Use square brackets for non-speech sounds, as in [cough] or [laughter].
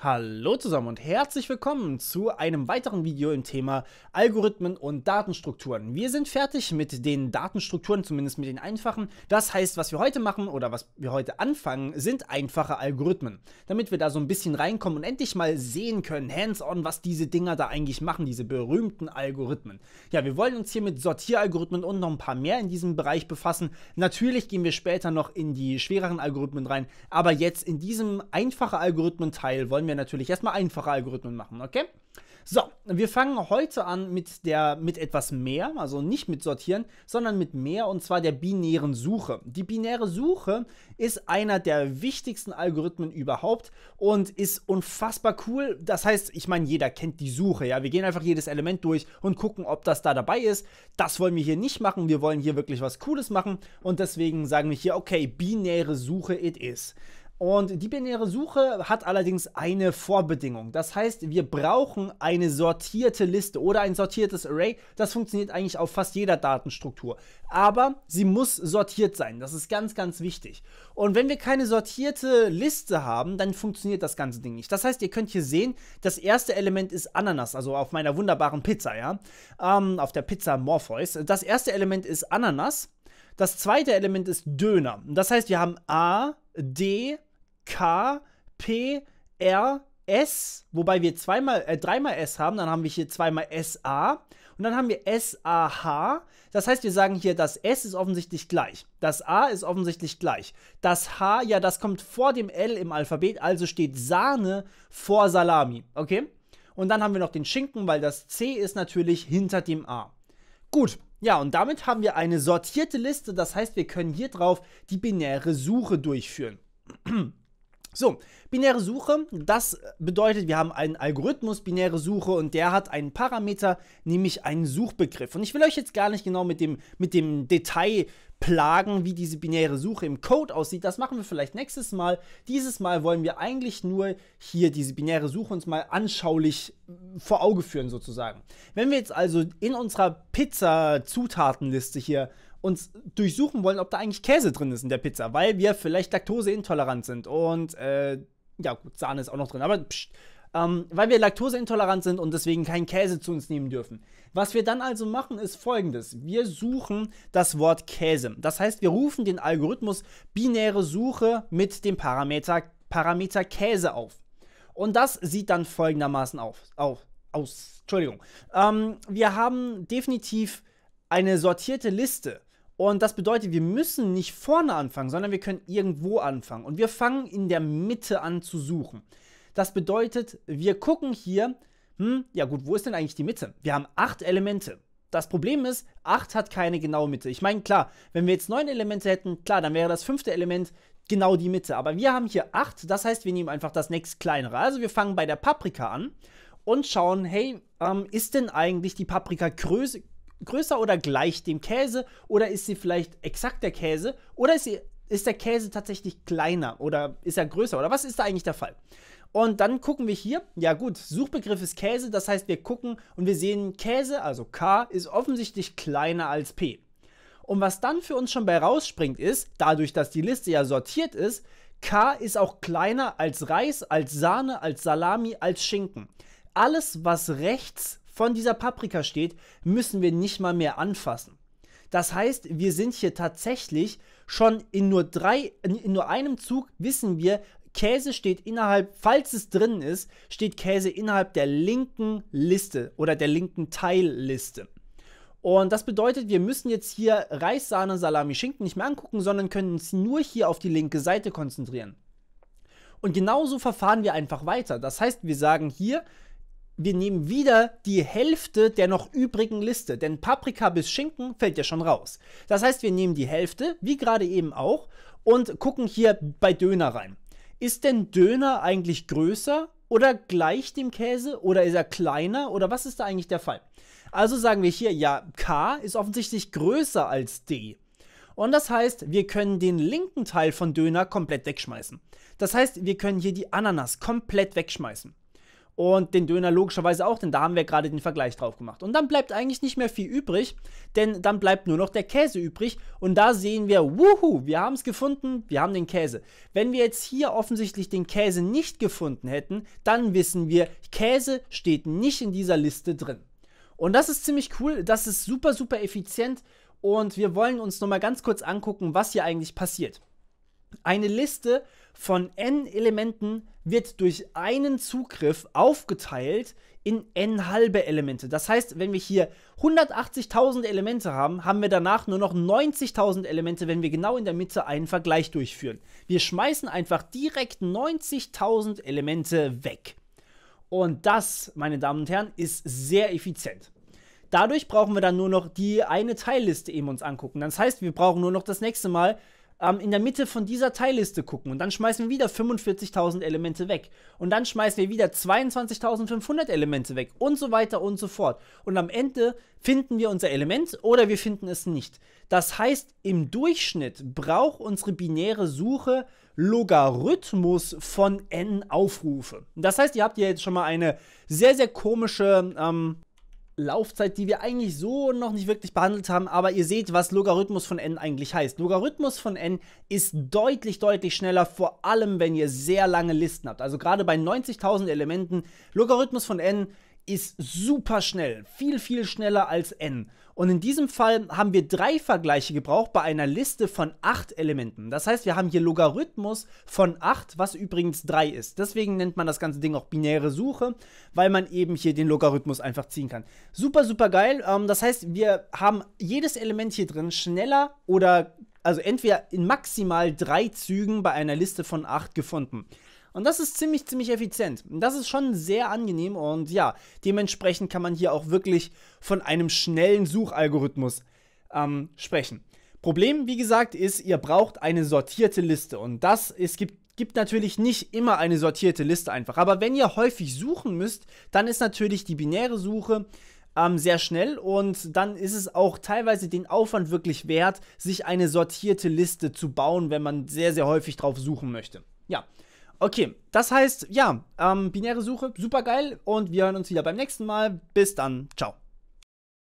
Hallo zusammen und herzlich willkommen zu einem weiteren Video im Thema Algorithmen und Datenstrukturen. Wir sind fertig mit den Datenstrukturen, zumindest mit den einfachen. Das heißt, was wir heute machen oder was wir heute anfangen, sind einfache Algorithmen. Damit wir da so ein bisschen reinkommen und endlich mal sehen können, hands-on, was diese Dinger da eigentlich machen, diese berühmten Algorithmen. Ja, wir wollen uns hier mit Sortieralgorithmen und noch ein paar mehr in diesem Bereich befassen. Natürlich gehen wir später noch in die schwereren Algorithmen rein, aber jetzt in diesem einfache Algorithmen-Teil wollen wir natürlich erstmal einfache Algorithmen machen, okay? So, wir fangen heute an mit der mit etwas mehr, also nicht mit sortieren, sondern mit mehr und zwar der binären Suche. Die binäre Suche ist einer der wichtigsten Algorithmen überhaupt und ist unfassbar cool. Das heißt, ich meine, jeder kennt die Suche, ja, wir gehen einfach jedes Element durch und gucken, ob das da dabei ist. Das wollen wir hier nicht machen, wir wollen hier wirklich was cooles machen und deswegen sagen wir hier okay, binäre Suche it is. Und die binäre Suche hat allerdings eine Vorbedingung. Das heißt, wir brauchen eine sortierte Liste oder ein sortiertes Array. Das funktioniert eigentlich auf fast jeder Datenstruktur. Aber sie muss sortiert sein. Das ist ganz, ganz wichtig. Und wenn wir keine sortierte Liste haben, dann funktioniert das ganze Ding nicht. Das heißt, ihr könnt hier sehen, das erste Element ist Ananas, also auf meiner wunderbaren Pizza, ja. Ähm, auf der Pizza Morpheus. Das erste Element ist Ananas. Das zweite Element ist Döner. Das heißt, wir haben A, D, K, P, R, S, wobei wir zweimal, äh, dreimal S haben, dann haben wir hier zweimal S A und dann haben wir S A H. Das heißt, wir sagen hier, das S ist offensichtlich gleich. Das A ist offensichtlich gleich. Das H, ja, das kommt vor dem L im Alphabet, also steht Sahne vor Salami. Okay? Und dann haben wir noch den Schinken, weil das C ist natürlich hinter dem A. Gut. Ja, und damit haben wir eine sortierte Liste. Das heißt, wir können hier drauf die binäre Suche durchführen. [clears throat] So, binäre Suche, das bedeutet, wir haben einen Algorithmus, binäre Suche, und der hat einen Parameter, nämlich einen Suchbegriff. Und ich will euch jetzt gar nicht genau mit dem, mit dem Detail plagen, wie diese binäre Suche im Code aussieht. Das machen wir vielleicht nächstes Mal. Dieses Mal wollen wir eigentlich nur hier diese binäre Suche uns mal anschaulich äh, vor Auge führen sozusagen. Wenn wir jetzt also in unserer Pizza-Zutatenliste hier uns durchsuchen wollen, ob da eigentlich Käse drin ist in der Pizza, weil wir vielleicht laktoseintolerant sind. Und äh, ja, gut, Sahne ist auch noch drin, aber pst, ähm, weil wir laktoseintolerant sind und deswegen keinen Käse zu uns nehmen dürfen. Was wir dann also machen, ist folgendes. Wir suchen das Wort Käse. Das heißt, wir rufen den Algorithmus binäre Suche mit dem Parameter, Parameter Käse auf. Und das sieht dann folgendermaßen auf, auf, aus. Entschuldigung. Ähm, wir haben definitiv eine sortierte Liste und das bedeutet, wir müssen nicht vorne anfangen, sondern wir können irgendwo anfangen. Und wir fangen in der Mitte an zu suchen. Das bedeutet, wir gucken hier, hm, ja gut, wo ist denn eigentlich die Mitte? Wir haben acht Elemente. Das Problem ist, acht hat keine genaue Mitte. Ich meine, klar, wenn wir jetzt neun Elemente hätten, klar, dann wäre das fünfte Element genau die Mitte. Aber wir haben hier acht, das heißt, wir nehmen einfach das nächst kleinere. Also wir fangen bei der Paprika an und schauen, hey, ähm, ist denn eigentlich die Paprika größer? größer oder gleich dem Käse oder ist sie vielleicht exakt der Käse oder ist, sie, ist der Käse tatsächlich kleiner oder ist er größer oder was ist da eigentlich der Fall? Und dann gucken wir hier, ja gut, Suchbegriff ist Käse, das heißt wir gucken und wir sehen Käse, also K, ist offensichtlich kleiner als P. Und was dann für uns schon bei rausspringt ist, dadurch, dass die Liste ja sortiert ist, K ist auch kleiner als Reis, als Sahne, als Salami, als Schinken. Alles, was rechts von dieser Paprika steht, müssen wir nicht mal mehr anfassen. Das heißt, wir sind hier tatsächlich schon in nur drei, in nur einem Zug wissen wir, Käse steht innerhalb, falls es drin ist, steht Käse innerhalb der linken Liste oder der linken Teilliste. Und das bedeutet, wir müssen jetzt hier Reis, Sahne, Salami, Schinken nicht mehr angucken, sondern können uns nur hier auf die linke Seite konzentrieren. Und genauso verfahren wir einfach weiter. Das heißt, wir sagen hier, wir nehmen wieder die Hälfte der noch übrigen Liste, denn Paprika bis Schinken fällt ja schon raus. Das heißt, wir nehmen die Hälfte, wie gerade eben auch, und gucken hier bei Döner rein. Ist denn Döner eigentlich größer oder gleich dem Käse oder ist er kleiner oder was ist da eigentlich der Fall? Also sagen wir hier, ja, K ist offensichtlich größer als D. Und das heißt, wir können den linken Teil von Döner komplett wegschmeißen. Das heißt, wir können hier die Ananas komplett wegschmeißen und den Döner logischerweise auch, denn da haben wir gerade den Vergleich drauf gemacht. Und dann bleibt eigentlich nicht mehr viel übrig, denn dann bleibt nur noch der Käse übrig und da sehen wir, wuhu, wir haben es gefunden, wir haben den Käse. Wenn wir jetzt hier offensichtlich den Käse nicht gefunden hätten, dann wissen wir, Käse steht nicht in dieser Liste drin. Und das ist ziemlich cool, das ist super, super effizient und wir wollen uns nochmal ganz kurz angucken, was hier eigentlich passiert. Eine Liste von n Elementen wird durch einen Zugriff aufgeteilt in n halbe Elemente. Das heißt, wenn wir hier 180.000 Elemente haben, haben wir danach nur noch 90.000 Elemente, wenn wir genau in der Mitte einen Vergleich durchführen. Wir schmeißen einfach direkt 90.000 Elemente weg. Und das, meine Damen und Herren, ist sehr effizient. Dadurch brauchen wir dann nur noch die eine Teilliste eben uns angucken. Das heißt, wir brauchen nur noch das nächste Mal ähm, in der Mitte von dieser Teilliste gucken und dann schmeißen wir wieder 45.000 Elemente weg und dann schmeißen wir wieder 22.500 Elemente weg und so weiter und so fort. Und am Ende finden wir unser Element oder wir finden es nicht. Das heißt, im Durchschnitt braucht unsere binäre Suche Logarithmus von n Aufrufe. Das heißt, ihr habt hier jetzt schon mal eine sehr, sehr komische ähm, Laufzeit, die wir eigentlich so noch nicht wirklich behandelt haben, aber ihr seht, was Logarithmus von n eigentlich heißt. Logarithmus von n ist deutlich, deutlich schneller, vor allem wenn ihr sehr lange Listen habt. Also gerade bei 90.000 Elementen, Logarithmus von n ist super schnell, viel, viel schneller als n. Und in diesem Fall haben wir drei Vergleiche gebraucht bei einer Liste von acht Elementen. Das heißt, wir haben hier Logarithmus von 8, was übrigens 3 ist. Deswegen nennt man das ganze Ding auch binäre Suche, weil man eben hier den Logarithmus einfach ziehen kann. Super, super geil. Ähm, das heißt, wir haben jedes Element hier drin schneller oder also entweder in maximal drei Zügen bei einer Liste von acht gefunden. Und das ist ziemlich, ziemlich effizient. Das ist schon sehr angenehm und ja, dementsprechend kann man hier auch wirklich von einem schnellen Suchalgorithmus ähm, sprechen. Problem, wie gesagt, ist, ihr braucht eine sortierte Liste und das, es gibt gibt natürlich nicht immer eine sortierte Liste einfach, aber wenn ihr häufig suchen müsst, dann ist natürlich die binäre Suche ähm, sehr schnell und dann ist es auch teilweise den Aufwand wirklich wert, sich eine sortierte Liste zu bauen, wenn man sehr, sehr häufig drauf suchen möchte. Ja, Okay, das heißt, ja, ähm, binäre Suche, super geil und wir hören uns wieder beim nächsten Mal. Bis dann, ciao.